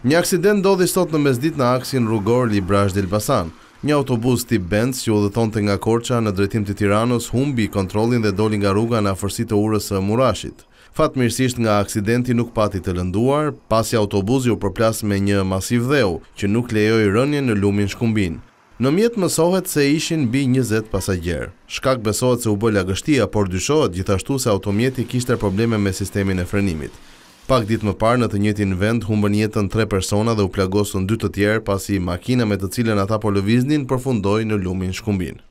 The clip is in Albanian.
Një aksident ndodhi sot në mesditë në aksin rrugor Librazh Elbasan. Një autobus tip Benz që udhëtonte nga Korça në drejtim të Tiranës humbi kontrollin dhe doli nga rruga në afërsi të urës së Murashit. Fatmirësisht nga aksidenti nuk pati të lënduar, pasi autobusi u përplas me një masiv dheu që nuk lejoi rënien në lumin Shkumbin. Në mjetë mësohet se ishin bi 20 pasajjer. Shkak besohet se u bëllë agështia, por dyshohet gjithashtu se automjeti kishtër probleme me sistemin e frenimit. Pak ditë më parë në të njëjtin vend humbën jetën 3 persona dhe u plagosën 2 të tjerë pasi makina me të cilën ata po lëviznin përfundoi në lumin Shkumbin.